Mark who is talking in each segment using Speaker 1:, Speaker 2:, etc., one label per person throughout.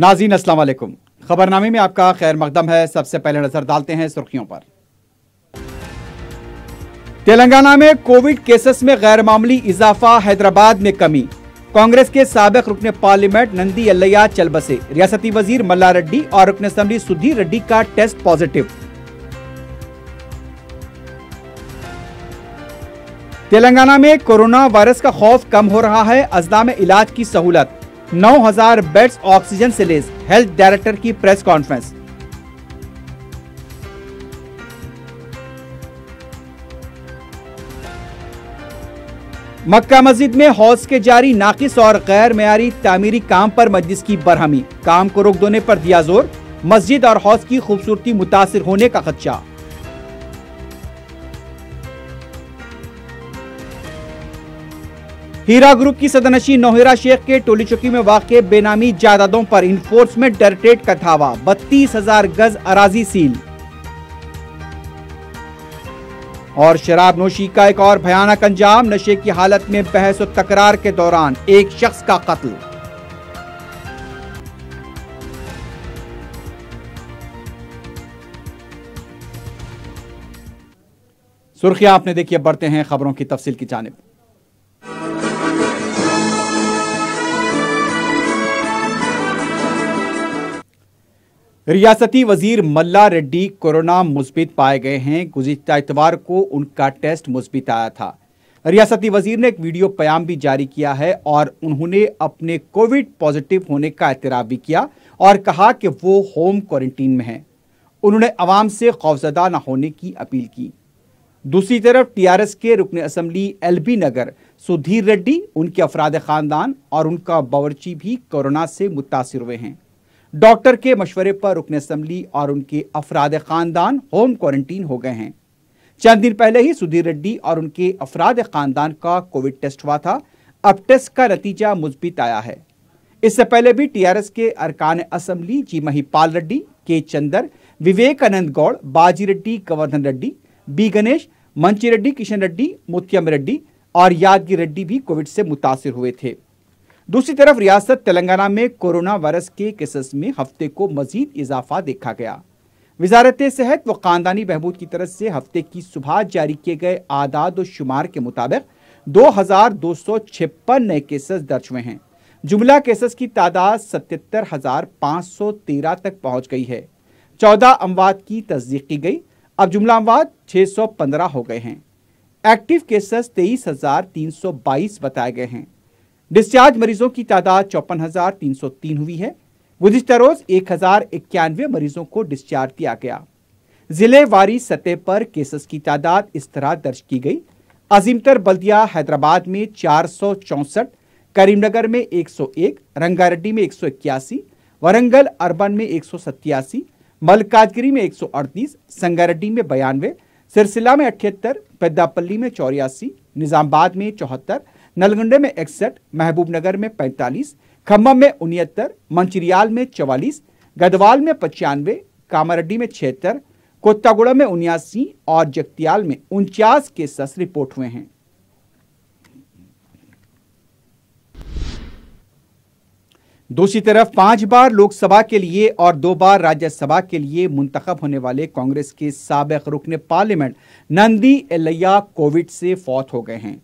Speaker 1: नाजीन असलम खबरनामे में आपका खैर मकदम है सबसे पहले नजर डालते हैं सुर्खियों पर तेलंगाना में कोविड केसेस में गैर मामूली इजाफा हैदराबाद में कमी कांग्रेस के सबक रुकन पार्लियामेंट नंदी अल्लैया चल बसे रियासती वजीर मल्ला रेड्डी और रुकन असम्बली सुधीर रेड्डी का टेस्ट पॉजिटिव तेलंगाना में कोरोना वायरस का खौफ कम हो रहा है अजला में इलाज की सहूलत 9000 बेड्स ऑक्सीजन से लेस हेल्थ डायरेक्टर की प्रेस कॉन्फ्रेंस मक्का मस्जिद में हौज के जारी नाकिस और गैर मैारी तामीरी काम पर मस्जिद की बरहमी काम को रोक देने पर दिया जोर मस्जिद और हौज की खूबसूरती मुतासर होने का खदशा हीरा ग्रुप की सदनशी नोहिरा शेख के टोली चौकी में वाक़ बेनामी जायदादों पर इन्फोर्समेंट डायरेक्टरेट का धावा बत्तीस हजार गज अराजी सील और शराब नोशी का एक और भयानक अंजाम नशे की हालत में बहस और तकरार के दौरान एक शख्स का कत्ल सुर्खियां आपने देखिए बढ़ते हैं खबरों की तफसील की जानब रियासती वजीर मल्ला रेड्डी कोरोना मुस्बित पाए गए हैं गुजशत इतवार को उनका टेस्ट मुस्बित आया था रियासती वजीर ने एक वीडियो प्याम भी जारी किया है और उन्होंने अपने कोविड पॉजिटिव होने का एतराब भी किया और कहा कि वो होम क्वारंटीन में हैं उन्होंने आवाम से खौफजदा न होने की अपील की दूसरी तरफ टीआरएस के रुकन assembly L B Nagar Sudheer Reddy उनके अफराद खानदान और उनका बावरची भी कोरोना से मुतासर हुए हैं डॉक्टर के मशवरे पर रुकन असम्बली और उनके अफराद ख़ानदान होम क्वारंटीन हो गए हैं चंद दिन पहले ही सुधीर रेड्डी और उनके अफराद ख़ानदान का कोविड टेस्ट हुआ था अब टेस्ट का नतीजा मुस्बित आया है इससे पहले भी टीआरएस के अरकान असम्बली जी महिपाल रेड्डी के चंदर विवेक गौड़ बाजी रेड्डी गवर्धन रेड्डी बी गणेश मंची रेड्डी किशन रेड्डी मुत्यम रेड्डी और यादगी रेड्डी भी कोविड से मुतासर हुए थे दूसरी तरफ रियासत तेलंगाना में कोरोना वायरस के केसेस में हफ्ते को मजीद इजाफा देखा गया वजारत सेहत व खानदानी बहबूद की तरफ से हफ्ते की सुबह जारी किए गए आदाद व शुमार के मुताबिक दो हजार दो सौ छप्पन नए केसेस दर्ज हुए हैं जुमला केसेस की तादाद सतहत्तर हजार पाँच सौ तेरह तक पहुंच गई है चौदह अमवात की तस्दीक की गई अब जुमला अमवात छः सौ पंद्रह हो गए हैं एक्टिव केसेस तेईस हजार तीन सौ बाईस बताए गए हैं डिस्चार्ज मरीजों की तादाद चौपन हुई है गुजशत रोज एक हजार इक्यानवे मरीजों को डिस्चार्ज किया गया जिले वारी सतह पर केसेस की तादाद इस तरह दर्ज की गई अजीमतर बल्दिया हैदराबाद में चार सौ चौंसठ करीमनगर में 101, रंगारेड्डी में एक वरंगल अर्बन में एक मलकाजगिरी में 138, संगारेड्डी में बयानवे सिरसिला में अठहत्तर पैदापल्ली में चौरासी निजामबाद में चौहत्तर नलगुंडे में इकसठ महबूबनगर में पैंतालीस खम्भम में उनहत्तर मंचरियाल में चवालीस गदवाल में पचानवे कामारेड्डी में छिहत्तर कोत्तागुड़ा में उन्यासी और जगतियाल में उनचास केसेस रिपोर्ट हुए हैं दूसरी तरफ पांच बार लोकसभा के लिए और दो बार राज्यसभा के लिए मुंतखब होने वाले कांग्रेस के सबक रुकने पार्लियामेंट नंदी एलैया कोविड से फौत हो गए हैं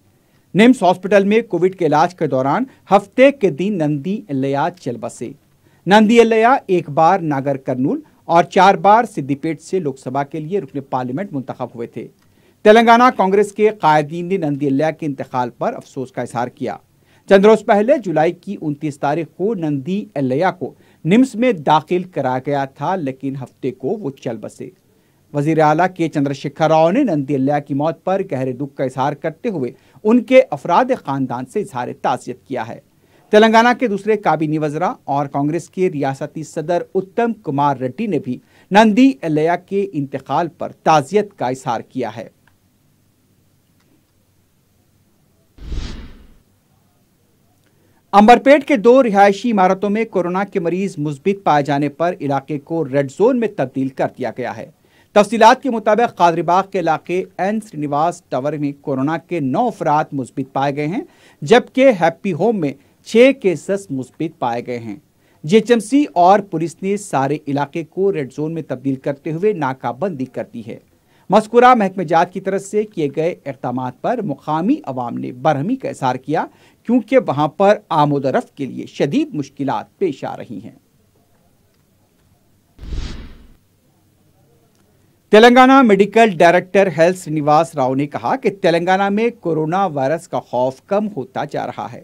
Speaker 1: निम्स हॉस्पिटल में कोविड के इलाज के दौरान हफ्ते के दिन नंदी एल्लया चल बसे नंदी एल्लया एक बार नागर कर्नूल और चार बार सिद्दीपेट से लोकसभा के लिए रुकने पार्लियामेंट मुंतब हुए थे तेलंगाना कांग्रेस के कायदीन ने नंदी एल्लया के इंतकाल पर अफसोस का इजहार किया चंद रोज पहले जुलाई की उनतीस तारीख को नंदी एल्लया को निम्स में दाखिल कराया गया था लेकिन हफ्ते को वो चल बसे वजीर अला के चंद्रशेखर राव ने नंदी अल्लाह की मौत पर गहरे दुख का इजहार करते हुए उनके अफराद ख़ानदान से इजहार ताज़ियत किया है तेलंगाना के दूसरे काबिनी वजरा और कांग्रेस के रियासती सदर उत्तम कुमार रेड्डी ने भी नंदी एलिया के इंतकाल पर ताज़ियत का इजहार किया है अंबरपेट के दो रिहायशी इमारतों में कोरोना के मरीज मुस्बित पाए जाने पर इलाके को रेड जोन में तब्दील कर दिया गया है तफसीत के मुताबिक कादरीबाग के इलाके एन श्रीनिवास टावर में कोरोना के नौ अफराद मुस्बित पाए गए हैं जबकि हैप्पी होम में छः केसेस मुस्बित पाए गए हैं सी और पुलिस ने सारे इलाके को रेड जोन में तब्दील करते हुए नाकाबंदी कर दी है मस्कुरा महकमे जात की तरफ से किए गए इकदाम पर मुकामी अवाम ने बरहमी का इजहार किया क्योंकि वहाँ पर आमोदरफ के लिए शदीद मुश्किल पेश आ रही हैं Telangana medical director health Srinivas Rao ने कहा कि तेलंगाना में कोरोना वायरस का खौफ कम होता जा रहा है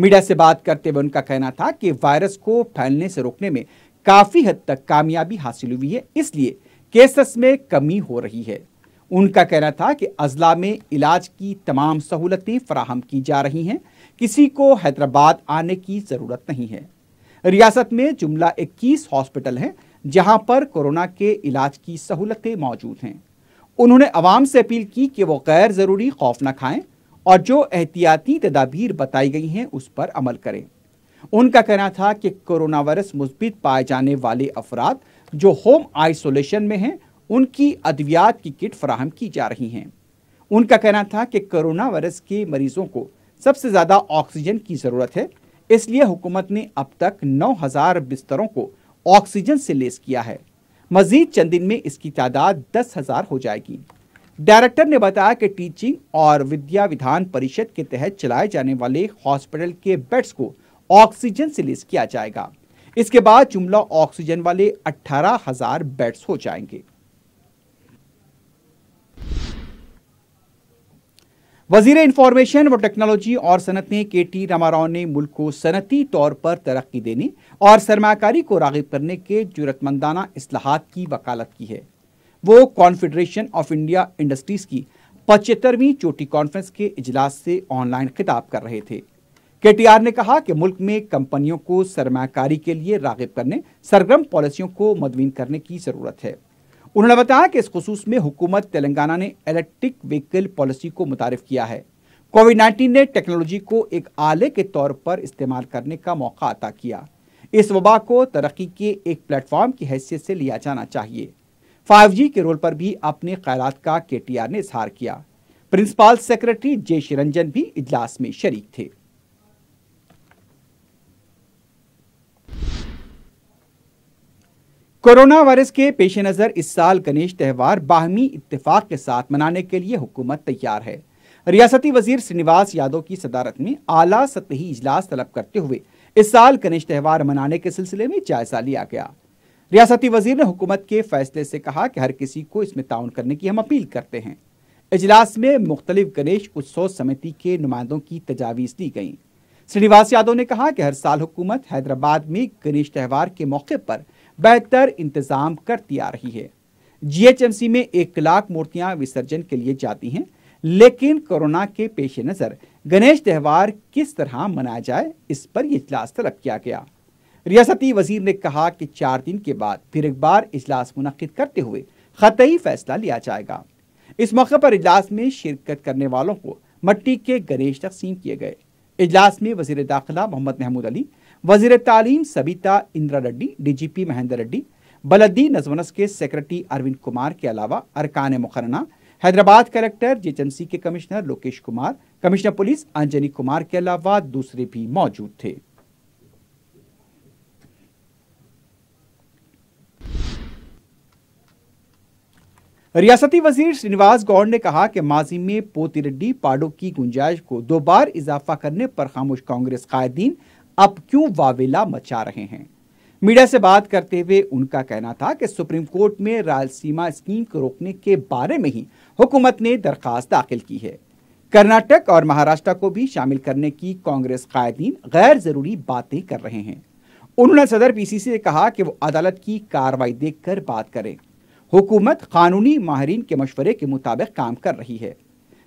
Speaker 1: मीडिया से बात करते हुए उनका कहना था कि वायरस को फैलने से रोकने में काफी हद तक कामयाबी हासिल हुई है इसलिए केसेस में कमी हो रही है उनका कहना था कि अजला में इलाज की तमाम सहूलतें फराहम की जा रही हैं किसी को हैदराबाद आने की ज़रूरत नहीं है रियासत में जुमला 21 हॉस्पिटल हैं जहां पर कोरोना के इलाज की सहूलतें मौजूद हैं उन्होंने आवाम से अपील की कि वो गैर ज़रूरी खौफ न खाएं और जो एहतियाती तदाबीर बताई गई हैं उस पर अमल करें उनका कहना था कि कोरोना वायरस मुस्बित पाए जाने वाले अफराद जो होम आइसोलेशन में हैं उनकी अद्वियात की किट फराहम की जा रही हैं उनका कहना था कि कोरोना वायरस के मरीजों को सबसे ज़्यादा ऑक्सीजन की ज़रूरत है इसलिए हुकूमत ने अब तक 9000 बिस्तरों को ऑक्सीजन से लेस किया है मजीद चंद दिन में इसकी तादाद दस हजार हो जाएगी डायरेक्टर ने बताया कि टीचिंग और विद्या विधान परिषद के तहत चलाए जाने वाले हॉस्पिटल के बेड्स को ऑक्सीजन से लेस किया जाएगा इसके बाद जुमला ऑक्सीजन वाले अठारह हजार बेड्स हो जाएंगे वजीर इंफॉर्मेशन व टेक्नोलॉजी और सनत ने के टी रामाराव ने मुल्क को सनती तौर पर तरक्की देने और सरमाकारी को रागब करने के जरूरतमंदाना असलाहत की वकालत की है वो कॉन्फेडरेशन ऑफ इंडिया इंडस्ट्रीज़ की पचहत्तरवीं चोटी कॉन्फ्रेंस के इजलास से ऑनलाइन खिताब कर रहे थे के ने कहा कि मुल्क में कंपनियों को सरमाकारी के लिए रागब करने सरगर्म पॉलिसियों को मदवीन करने की ज़रूरत है उन्होंने बताया कि इस खसूस में हुकूमत तेलंगाना ने इलेक्ट्रिक व्हीकल पॉलिसी को मुतारफ किया है कोविड नाइन्टीन ने टेक्नोलॉजी को एक आले के तौर पर इस्तेमाल करने का मौका अता किया इस वबा को तरक्की के एक प्लेटफॉर्म की हैसियत से लिया जाना चाहिए 5G के रोल पर भी अपने ख्याल का के ने इजहार किया प्रिंसिपल सेक्रेटरी जय शिरंजन भी इजलास में शरीक थे कोरोना वायरस के पेश नज़र इस साल गणेश त्यौहार बाहमी इतफाक के साथ मनाने के लिए हुकूमत तैयार है रियासती वजीर श्रीनिवास यादव की सदारत में आला सतही इजलास तलब करते हुए इस साल गणेश त्यौहार मनाने के सिलसिले में जायजा लिया गया रियासती वजीर ने हुकूमत के फैसले से कहा कि हर किसी को इसमें ताउन करने की हम अपील करते हैं इजलास में मुख्तलिफ गणेश उत्सव समिति के नुमाइंदों की तजावीज़ दी गई श्रीनिवास यादव ने कहा कि हर साल हुकूमत हैदराबाद में गणेश त्यौहार के मौके पर बेहतर इंतजाम करती आ रही है जीएचएमसी में एक लाख मूर्तियां विसर्जन के लिए जाती हैं लेकिन कोरोना के पेश नज़र गणेश त्यौहार किस तरह मनाया जाए इस पर इजलास तलब किया गया रियासती वजीर ने कहा कि चार दिन के बाद फिर एक बार इजलास मुनद करते हुए ख़तई फैसला लिया जाएगा इस मौके पर इजलास में शिरकत करने वालों को मट्टी के गणेश तकसीम किए गए इजलास में वजीर दाखिला मोहम्मद महमूद अली वजीर तालीम Sabitha Indra Reddy D G P Mahender Reddy बलद्दी नजमनस के सेक्रेटरी अरविंद कुमार के अलावा अरकान मुखरना हैदराबाद कलेक्टर एजेंसी के commissioner Lokesh Kumar commissioner police Anjani Kumar के अलावा दूसरे भी मौजूद थे रियासती वजीर श्रीनिवास गौड़ ने कहा कि माजी में पोती रेड्डी पाडो की गुंजाइश को दो बार इजाफा करने पर खामोश कांग्रेस कायदीन अब क्यों वावेला मचा रहे हैं मीडिया से बात करते हुए उनका कहना था कि सुप्रीम कोर्ट में रायलसीमा स्कीम को रोकने के बारे में ही हुकूमत ने दरख्वास्त दाखिल की है कर्नाटक और महाराष्ट्र को भी शामिल करने की कांग्रेस कायदीन गैर ज़रूरी बातें कर रहे हैं उन्होंने सदर पीसीसी से कहा कि वो अदालत की कार्रवाई देखकर बात करें हुकूमत कानूनी माहरीन के मशवरे के मुताबिक काम कर रही है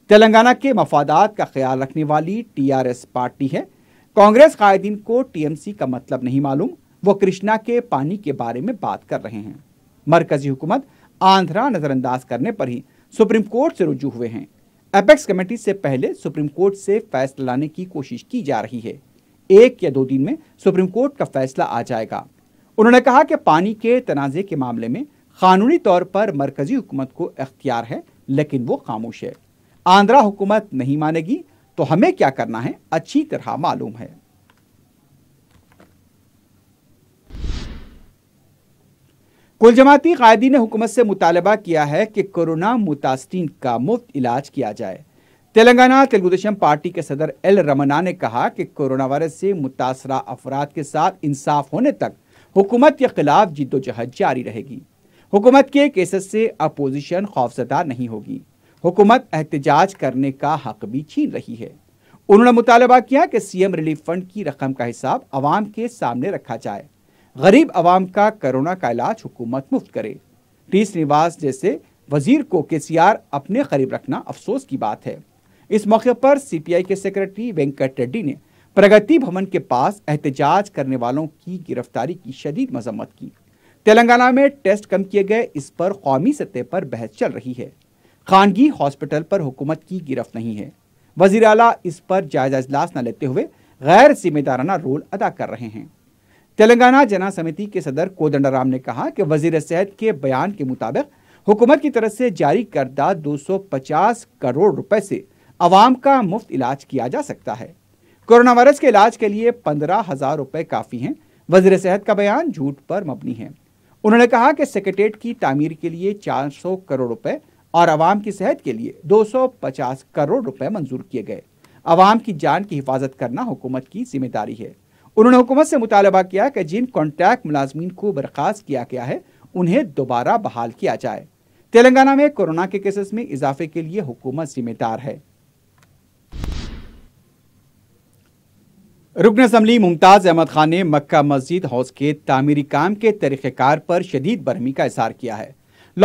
Speaker 1: तेलंगाना के मफादात का ख्याल रखने वाली टीआरएस पार्टी है कांग्रेस कायदीन को टीएमसी का मतलब नहीं मालूम वो कृष्णा के पानी के बारे में बात कर रहे हैं मरकजी हुकूमत आंध्रा नज़रअंदाज करने पर ही सुप्रीम कोर्ट से रुजू हुए हैं एपेक्स कमेटी से पहले सुप्रीम कोर्ट से फैसला लाने की कोशिश की जा रही है एक या दो दिन में सुप्रीम कोर्ट का फैसला आ जाएगा उन्होंने कहा कि पानी के तनाजे के मामले में कानूनी तौर पर मरकजी हुकूमत को अख्तियार है लेकिन वो खामोश है आंध्रा हुकूमत नहीं मानेगी तो हमें क्या करना है अच्छी तरह मालूम है कुल जमाती कायदी ने हुकूमत से मुतालबा किया है कि कोरोना मुतासरी का मुफ्त इलाज किया जाए तेलंगाना तेलगुदेशम पार्टी के सदर एल रमना ने कहा कि कोरोना वायरस से मुतासरा अफराद के साथ इंसाफ होने तक हुकूमत के खिलाफ जिदोजहद जारी रहेगी हुकूमत के केसेस से अपोजिशन खौफजदा नहीं होगी हुकूमत एहतजाज करने का हक भी छीन रही है उन्होंने मुतालबा किया कि सीएम रिलीफ फंड की रकम का हिसाब अवाम के सामने रखा जाए गरीब आवाम का कोरोना का इलाज हुकूमत मुफ्त करे टी श्रीनिवास जैसे वजीर को के सी आर अपने करीब रखना अफसोस की बात है इस मौके पर सी पी आई के सेक्रेटरी वेंकट रेड्डी ने प्रगति भवन के पास एहतजाज करने वालों की गिरफ्तारी की शदीद मजम्मत की तेलंगाना में टेस्ट कम किए गए इस पर कौमी सतह पर बहस चल रही है खानगी हॉस्पिटल पर हुकूमत की गिरफ्त नहीं है वजीर अला इस पर जायजा इजलास न लेते हुए गैर जिम्मेदाराना रोल अदा कर रहे हैं तेलंगाना जना समिति के सदर कोदंडाराम ने कहा कि वजीर सेहत के बयान के मुताबिक हुकूमत की तरफ से जारी करदा 250 करोड़ रुपए से अवाम का मुफ्त इलाज किया जा सकता है कोरोना वायरस के इलाज के लिए पंद्रह हजार रुपए काफ़ी हैं वजीर सेहत का बयान झूठ पर मबनी है उन्होंने कहा कि सेक्रेटेट की तामीर के लिए 400 करोड़ रुपए और अवाम की सेहत के लिए 250 करोड़ रुपए मंजूर किए गए अवाम की जान की हिफाजत करना हुकूमत की जिम्मेदारी है उन्होंने हुकूमत से मुतालबा किया कि जिन कॉन्ट्रैक्ट मुलाजमीन को बर्खास्त किया गया है उन्हें दोबारा बहाल किया जाए तेलंगाना में कोरोना के केसेस में इजाफे के लिए हुकूमत जिम्मेदार है रुकन असम्बली मुमताज़ अहमद खान ने मक्का मस्जिद हाउस के तामीरी काम के तरीक़ेकार पर शदीद बरहमी का इजहार किया है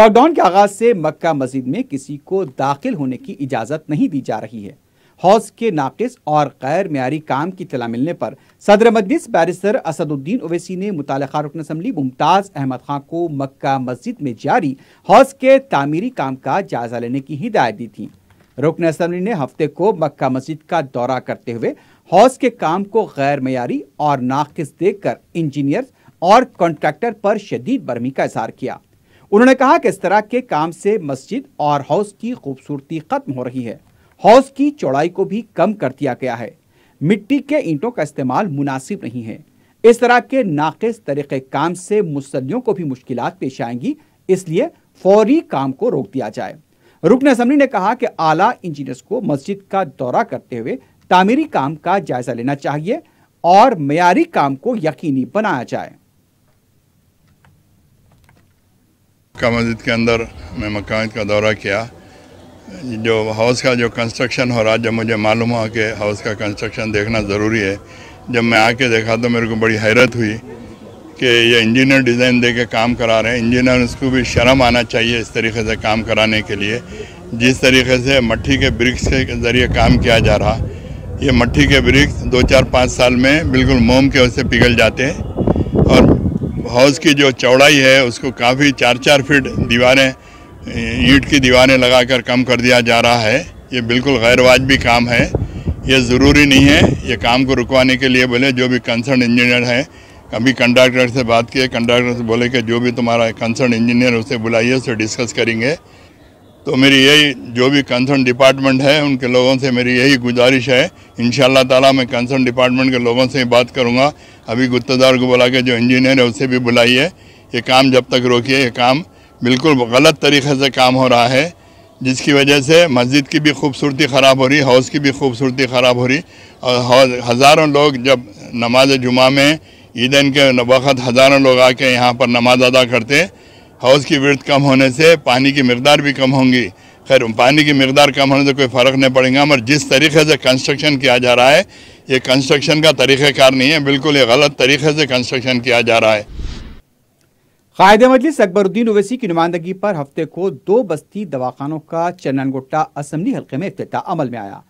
Speaker 1: लॉकडाउन के आगाज से मक्का मस्जिद में किसी को दाखिल होने की इजाज़त नहीं दी जा रही है हौज के नाकिस और गैर मीरी काम की तला मिलने पर सदर मजलिस बैरिस्टर असदुद्दीन ओवैसी ने मुतल रुकन असम्बली मुमताज़ अहमद खां को मक्का मस्जिद में जारी हौज के तामीरी काम का जायजा लेने की हिदायत दी थी रुकन असम्बली ने हफ्ते को मक्का मस्जिद का दौरा करते हुए हौज के काम को गैर मीरी और नाकिस देखकर इंजीनियर और कॉन्ट्रैक्टर पर शदीद बर्मी का इजहार किया उन्होंने कहा कि इस तरह के काम से मस्जिद और हाउस की खूबसूरती खत्म हो रही है हौज की चौड़ाई को भी कम कर दिया गया है मिट्टी के ईंटों का इस्तेमाल मुनासिब नहीं है इस तरह के नाकिस तरीके काम से मुसलियों को भी मुश्किल पेश आएंगी इसलिए फौरी काम को रोक दिया जाए रुकन असम्बली ने कहा कि आला इंजीनियर्स को मस्जिद का दौरा करते हुए तामीरी काम का जायजा लेना चाहिए और मयारी काम को यकीनी बनाया जाए
Speaker 2: मस्जिद के अंदर मैं मकान का दौरा किया जो हाउस का जो कंस्ट्रक्शन हो रहा जब मुझे मालूम हुआ कि हाउस का कंस्ट्रक्शन देखना ज़रूरी है जब मैं आके देखा तो मेरे को बड़ी हैरत हुई कि ये इंजीनियर डिज़ाइन दे के काम करा रहे हैं इंजीनियर उसको भी शर्म आना चाहिए इस तरीके से काम कराने के लिए जिस तरीके से मट्टी के ब्रिक्स के ज़रिए काम किया जा रहा ये मट्टी के ब्रिक्स दो चार पाँच साल में बिल्कुल मोम के उससे पिघल जाते हैं और हाउस की जो चौड़ाई है उसको काफ़ी चार चार फीट दीवारें ईट की दीवारें लगाकर कम कर दिया जा रहा है ये बिल्कुल गैरवाजबी काम है ये ज़रूरी नहीं है ये काम को रुकवाने के लिए बोले जो भी कंसर्न इंजीनियर है अभी कंडक्टर से बात किए कंडक्टर से बोले कि जो भी तुम्हारा कंसर्न इंजीनियर उसे बुलाइए उससे डिस्कस करेंगे तो मेरी यही जो भी कंसर्न डिपार्टमेंट है उनके लोगों से मेरी यही गुजारिश है इन ताला मैं कंसर्न डिपार्टमेंट के लोगों से ही बात करूँगा अभी गुत्तेदार को बुला के जो इंजीनियर है उसे भी बुलाइए ये काम जब तक रोकिए ये काम बिल्कुल गलत तरीके से काम हो रहा है जिसकी वजह से मस्जिद की भी खूबसूरती ख़राब हो रही हौज़ की भी खूबसूरती ख़राब हो रही और हज़ारों लोग जब नमाज जुमा में ईदन के वक़्त हज़ारों लोग आके यहाँ पर नमाज अदा करते हौज़ की वृद्ध कम होने से पानी की मकदार भी कम होंगी खैर पानी की मकदार कम होने से कोई फ़र्क नहीं पड़ेगा मगर जिस तरीके से कंस्ट्रक्शन किया जा रहा है ये कंस्ट्रक्शन का तरीक़ेकार नहीं है बिल्कुल ये गलत तरीके से कंस्ट्रक्शन
Speaker 1: किया जा रहा है कायद मजलिस अकबरुद्दीन ओवैसी की नुमाइंदगी पर हफ्ते को दो बस्ती दवाखानों का चन्ननगोटा असम्बली हल्के में अफ्त अमल में आया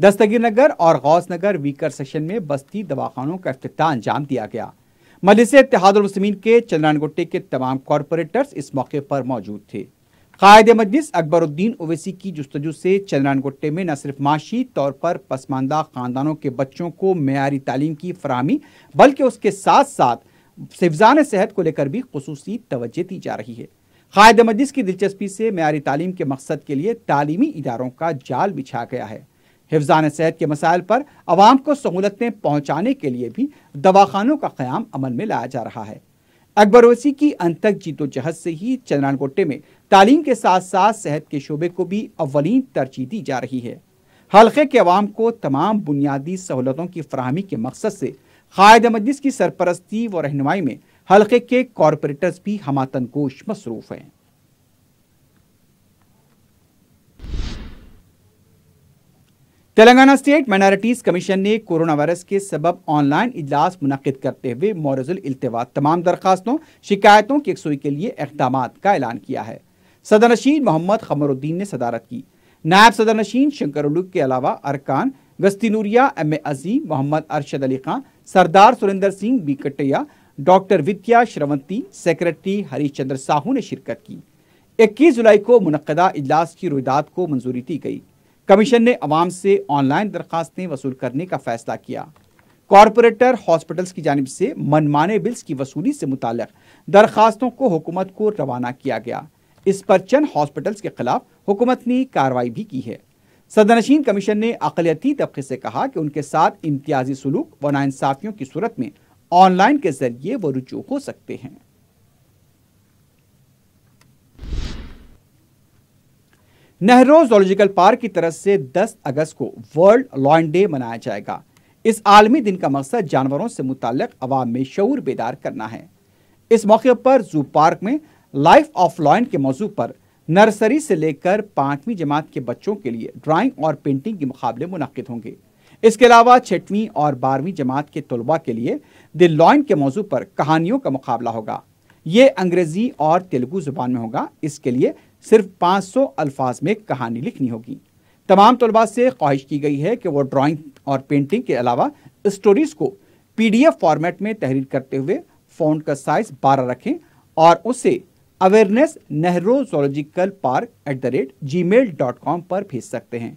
Speaker 1: दस्तगीर नगर और गौस नगर वीकर सेक्शन में बस्ती दवाखानों का अफ्त अंजाम दिया गया मजलिस इतिहादमसमिन के गुट्टे के तमाम कॉरपोरेटर्स इस मौके पर मौजूद थे कायद मजलिस अकबरुद्दीन ओवैसी की जस्तजु से चंद्रानगोटे में न सिर्फ माशी तौर पर पसमानदा खानदानों के बच्चों को मैारी तालीम की फरहमी बल्कि उसके साथ साथ सिफजान सेहत को लेकर भी खसूस तोज्ह दी जा रही है कायद मजिस की दिलचस्पी से मैारी तालीम के मकसद के लिए तालीमी इदारों का जाल बिछा गया है हिफजान सेहत के मसाइल पर आवाम को सहूलतें पहुँचाने के लिए भी दवाखानों का क्याम अमल में लाया जा रहा है अकबर ओसी की अंतक जीतोजहद से ही चंद्रानकोटे में तालीम के साथ साथ सेहत के शोबे को भी अवलिन तरजीह दी जा रही है हल्के के अवाम को तमाम बुनियादी सहूलतों की फरहमी के मकसद से कायद मजलिस की सरपरस्ती व रहनमाई में हल्के के कॉरपोरेटर्स भी हमातन कोश मसरूफ़ हैं तेलंगाना स्टेट माइनॉरिटीज़ कमीशन ने कोरोना वायरस के सबब ऑनलाइन इजलास मुनद करते हुए मोरजुल अल्तवा तमाम दरखास्तों शिकायतों की यकसोई के लिए इकदाम का ऐलान किया है सदर नशीन मोहम्मद खमरुद्दीन ने सदारत की नायब सदर नशीन शंकर के अलावा अरकान गस्ती नूरिया एम ए अजीम मोहम्मद अरशद अली खां सरदार सुरेंद्र सिंह बीकटिया डॉक्टर विद्या श्रवंती सेक्रेटरी हरीशचंद्र साहू ने शिरकत की इक्कीस जुलाई को मुनदा इजलास की रुदात को मंजूरी दी गई कमीशन ने अवाम से ऑनलाइन दरखास्तें वसूल करने का फैसला किया कॉरपोरेटर हॉस्पिटल्स की जानब से मनमाने बिल्स की वसूली से मुतल दरखास्तों को हुकूमत को रवाना किया गया इस पर चंद हॉस्पिटल्स के खिलाफ हुकूमत ने कार्रवाई भी की है सदनशीन कमीशन ने अकलीती तबके से कहा कि उनके साथ इम्तियाजी सलूक व नाइंसाफियों की सूरत में ऑनलाइन के जरिए वो रुजू हो सकते हैं नेहरो जोलॉजिकल पार्क की तरफ से 10 अगस्त को वर्ल्ड लॉन डे मनाया जाएगा इस आलमी दिन का मकसद जानवरों से मुतक अवाम में शूर बेदार करना है इस मौके पर जू पार्क में लाइफ ऑफ लॉयन के मौजू पर नर्सरी से लेकर पांचवीं जमात के बच्चों के लिए ड्राइंग और पेंटिंग के मुकाबले मुनद होंगे इसके अलावा छठवीं और बारहवीं जमात के तलबा के लिए द लॉइन के मौजू पर कहानियों का मुकाबला होगा ये अंग्रेजी और तेलुगु जुबान में होगा इसके लिए सिर्फ 500 अल्फाज में कहानी लिखनी होगी तमाम तलबा से ख्वाहिश की गई है कि वो ड्राइंग और पेंटिंग के अलावा स्टोरीज को पीडीएफ फॉर्मेट में तहरीर करते हुए फोन का साइज बारह रखें और उसे awareness zoological park at the rate gmail dot com पर भेज सकते हैं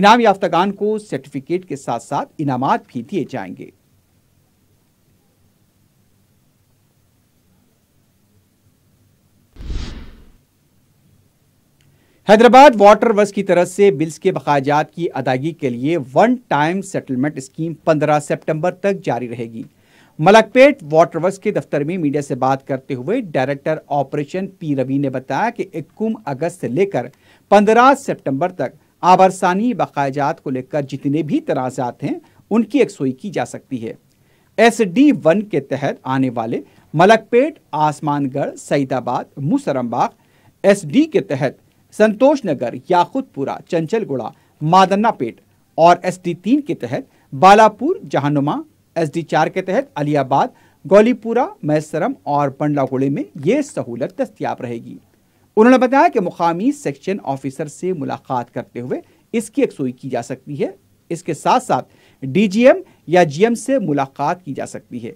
Speaker 1: इनाम याफ्तागान को सर्टिफिकेट के साथ साथ इनामात भी दिए जाएंगे हैदराबाद वाटर वर्स की तरफ से बिल्स के बकायाजात की अदायगी के लिए वन टाइम सेटलमेंट स्कीम 15 सितंबर तक जारी रहेगी मलकपेट वाटर वर्क के दफ्तर में मीडिया से बात करते हुए डायरेक्टर ऑपरेशन पी रवि ने बताया कि इक्कीस अगस्त से लेकर 15 सितंबर तक आबरसानी बकायजात को लेकर जितने भी तनाजात हैं उनकी एकसोई की जा सकती है एस डी वन के तहत आने वाले मलकपेट आसमानगढ़ सईदाबाद मुसरमबाग एस डी के तहत संतोष नगर याकुतपुरा चंचलगुड़ा मादन्ना पेट और एस डी तीन के तहत बालापुर जहानुमा एसडी चार के तहत अलियाबाद गौलीपुरा मैसरम और पंडलाकोड़े में ये सहूलत दस्तियाब रहेगी उन्होंने बताया कि मुकामी सेक्शन ऑफिसर से मुलाकात करते हुए इसकी एकसोई की जा सकती है इसके साथ साथ डीजीएम या जीएम से मुलाकात की जा सकती है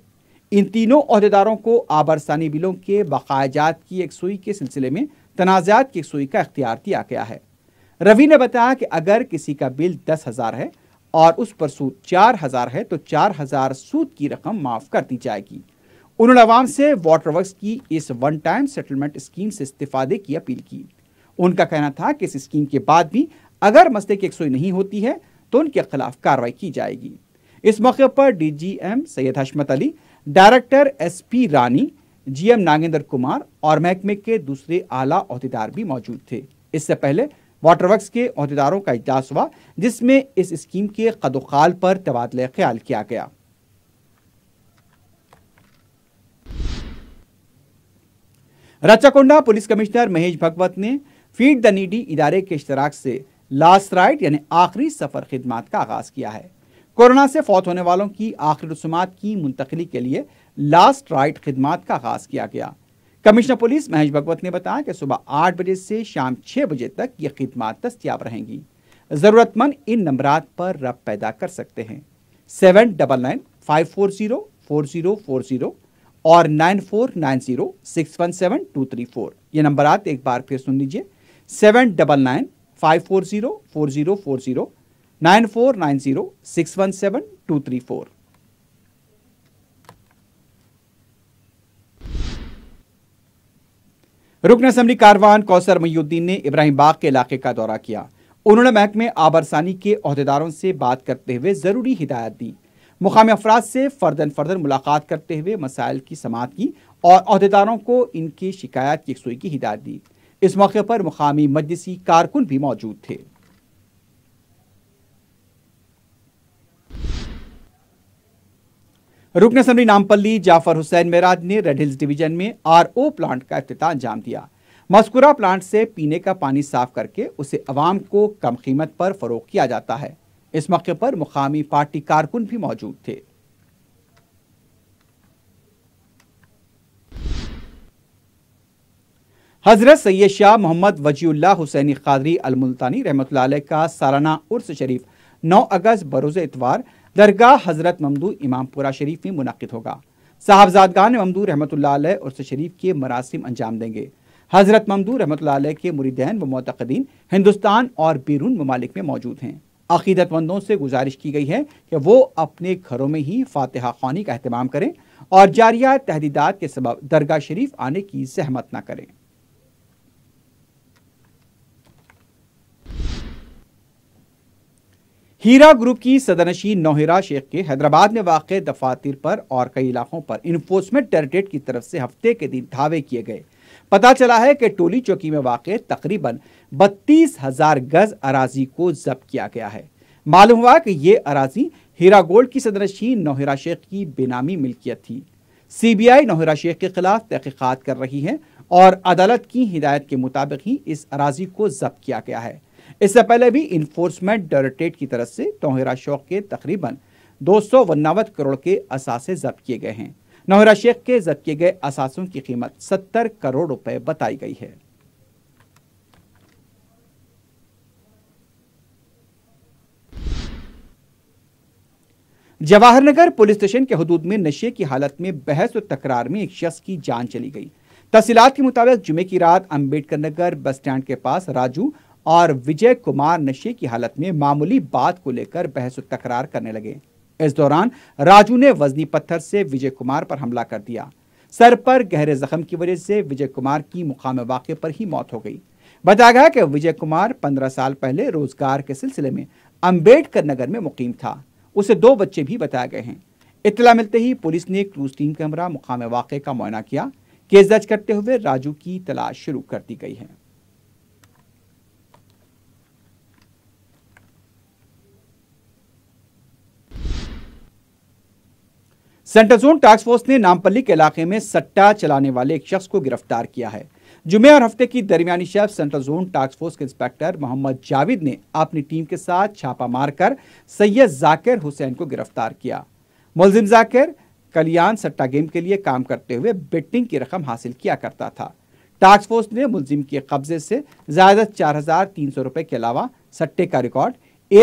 Speaker 1: इन तीनों अहदेदारों को आबरसानी बिलों के बकायाजात की एकसोई के सिलसिले में तनाज़ात की एकसोई का अख्तियार दिया गया है रवि ने बताया कि अगर किसी का बिल दस हज़ार है और उस पर सूद चार हज़ार है तो चार हज़ार सूद की रकम माफ़ कर दी जाएगी उन्होंने आवाम से वाटर वर्क की इस वन टाइम सेटलमेंट स्कीम से इस्तीफादे की अपील की उनका कहना था कि इस स्कीम के बाद भी अगर मसले की एकसोई नहीं होती है तो उनके खिलाफ कार्रवाई की जाएगी इस मौके पर DGM Syed Hashmat Ali director SP Rani GM Nagendra Kumar और महकमे के दूसरे आला अहदेदार भी मौजूद थे इससे पहले वाटर वर्क के अहदेदारों का इजलास हुआ जिसमें इस स्कीम के कदोखाल पर तबादला ख्याल किया गया रचाकोंडा पुलिस कमिश्नर महेश भगवत ने फीड द नीडी इदारे के इश्तराक से लास्ट राइट यानी आखिरी सफ़र खिदमत का आगाज़ किया है कोरोना से फौत होने वालों की आखिरी रसूमात की मुंतकली के लिए लास्ट राइट खिदमत का आगाज़ किया गया कमिश्नर पुलिस महेश भगवत ने बताया कि सुबह आठ बजे से शाम छह बजे तक ये खिदमत दस्तियाब रहेंगी ज़रूरतमंद इन नंबरात पर रब पैदा कर सकते हैं seven double nine five four zero four zero four zero और nine four nine zero six one seven two three four ये नंबर एक बार फिर सुन लीजिए seven double nine five four zero four zero four zero nine four nine zero six one seven two three four रुकन assembly Karwan Kausar Mohiuddin ने इब्राहिम बाग के इलाके का दौरा किया उन्होंने महकमे आबरसानी के अहदेदारों से बात करते हुए ज़रूरी हिदायत दी मुकामी अफराज से फर्दन फर्दन मुलाकात करते हुए मसाइल की समात की और अहदेदारों को इनकी शिकायत की सुई की हिदायत दी इस मौके पर मुकामी मजलिसी कारकुन भी मौजूद थे रुकन समरी नामपल्ली जाफर हुसैन मेराज ने रेड हिल्स डिवीजन में आरओ प्लांट का अफ्ताह अंजाम दिया मस्कुरा प्लांट से पीने का पानी साफ करके उसे अवाम को कम कीमत पर फरोख किया जाता है इस मौके पर मुकामी पार्टी कारकुन भी मौजूद थे हजरत सैयद शाह मोहम्मद वजीउल्ला हुसैनी कादरी अलमुल्तानी रहमत का सालाना उर्स शरीफ 9 अगस्त बरोज इतवार दरगाह हजरत ममदू इमामपुरा शरीफ में मुनद होगा साहबजादगान ममदू रहमत उर्स शरीफ के मरासिम अंजाम देंगे हजरत ममदू रहमत के मुरीदैन व मतदीन हिंदुस्तान और बैरून ममालिक में मौजूद हैं अकीदतमंदों से गुजारिश की गई है कि वो अपने घरों में ही फातहा खानी का अहतमाम करें और जारिया तहदीदात के सब दरगाह शरीफ आने की सहमत न करें हीरा ग्रुप की सदरनशी नौहिरा शेख के हैदराबाद में वाक़ दफातर पर और कई इलाकों पर इन्फोर्समेंट डायरेक्टरेट की तरफ से हफ्ते के दिन धावे किए गए पता चला है कि टोली चौकी में वाक़ तकरीबन बत्तीस हजार गज अराजी को जब्त किया गया है मालूम हुआ कि ये अराजी हीरा गोल्ड की सदरनशी नौहिरा शेख की बेनामी मिल्कियत थी सीबीआई नौहिरा शेख के खिलाफ तहकीकत कर रही है और अदालत की हिदायत के मुताबिक ही इस अराजी को जब्त किया गया है इससे पहले भी इन्फोर्समेंट डायरेक्टरेट की तरफ से तोहरा शौक के तकरीबन दो करोड़ के असासे जब्त किए गए हैं नोहरा शेख के जब्त किए गए असासों की कीमत 70 करोड़ रुपए बताई गई है जवाहरनगर पुलिस स्टेशन के हदूद में नशे की हालत में बहस और तकरार में एक शख्स की जान चली गई तहसीलात के मुताबिक जुमे की रात अंबेडकर नगर बस स्टैंड के पास राजू और विजय कुमार नशे की हालत में मामूली बात को लेकर बहस तकरार करने लगे इस दौरान राजू ने वजनी पत्थर से विजय कुमार पर हमला कर दिया सर पर गहरे जख्म की वजह से विजय कुमार की मुकाम वाक़े पर ही मौत हो गई बताया गया कि विजय कुमार पंद्रह साल पहले रोजगार के सिलसिले में अम्बेडकर नगर में मुकीम था उसे दो बच्चे भी बताए गए हैं इतला मिलते ही पुलिस ने क्रूज टीम के हमरा मुकाम वाक़े का मुआयना किया केस दर्ज करते हुए राजू की तलाश शुरू कर दी गई है सेंट्रल जोन टास्क फोर्स ने नामपल्ली के इलाके में सट्टा चलाने वाले एक शख्स को गिरफ्तार किया है जुमे और हफ्ते की दरमियानी शब सेंट्रल जोन टास्क फोर्स के इंस्पेक्टर मोहम्मद जावेद ने अपनी टीम के साथ छापा मारकर सैयद जाकिर हुसैन को गिरफ्तार किया मुलिम जाकिर कलियान सट्टा गेम के लिए काम करते हुए बेटिंग की रकम हासिल किया करता था टास्क फोर्स ने मुलिम के कब्जे से ज्यादा चार हजार तीन सौ रुपए के अलावा सट्टे का रिकॉर्ड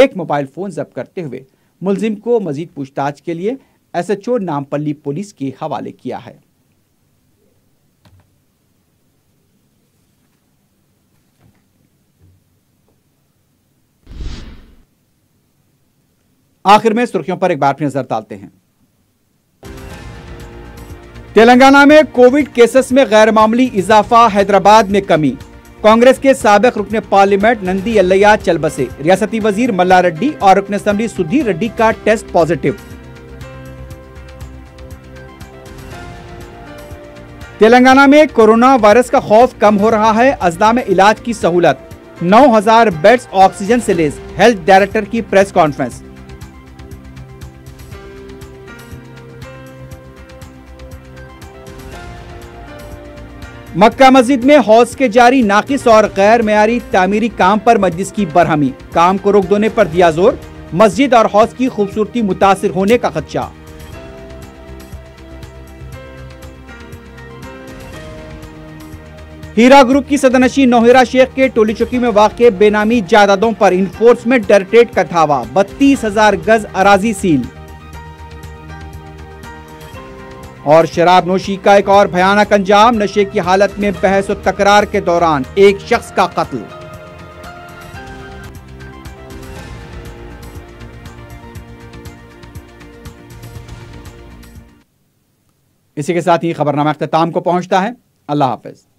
Speaker 1: एक मोबाइल फोन जब्त करते हुए मुलिम को मजीद पूछताछ के लिए एसएचओ नामपल्ली पुलिस के हवाले किया है आखिर में सुर्खियों पर एक बार फिर नजर डालते हैं तेलंगाना में कोविड केसेस में गैर मामूली इजाफा हैदराबाद में कमी कांग्रेस के सबक रुकने पार्लियामेंट नंदी अल्लैया चल बसे रियासती वजीर मल्ला रेड्डी और रुकने असम्बली सुधीर रेड्डी का टेस्ट पॉजिटिव तेलंगाना में कोरोना वायरस का खौफ कम हो रहा है अजला में इलाज की सहूलत 9000 बेड्स ऑक्सीजन से लेस हेल्थ डायरेक्टर की प्रेस कॉन्फ्रेंस मक्का मस्जिद में हौज के जारी नाकिस और गैर मैारी तामीरी काम पर मस्जिद की बरहमी काम को रोक देने पर दिया जोर मस्जिद और हौज की खूबसूरती मुतासर होने का खदशा हीरा ग्रुप की सदनशी नौहेरा शेख के टोली चौकी में वाक़ बेनामी जायदादों पर इन्फोर्समेंट डायरेक्टरेट का धावा बत्तीस हजार गज अराजी सील और शराब नोशी का एक और भयानक अंजाम नशे की हालत में बहस और तकरार के दौरान एक शख्स का कत्ल इसी के साथ ही खबरनामा अख्ताम को पहुंचता है अल्लाह हाफिज़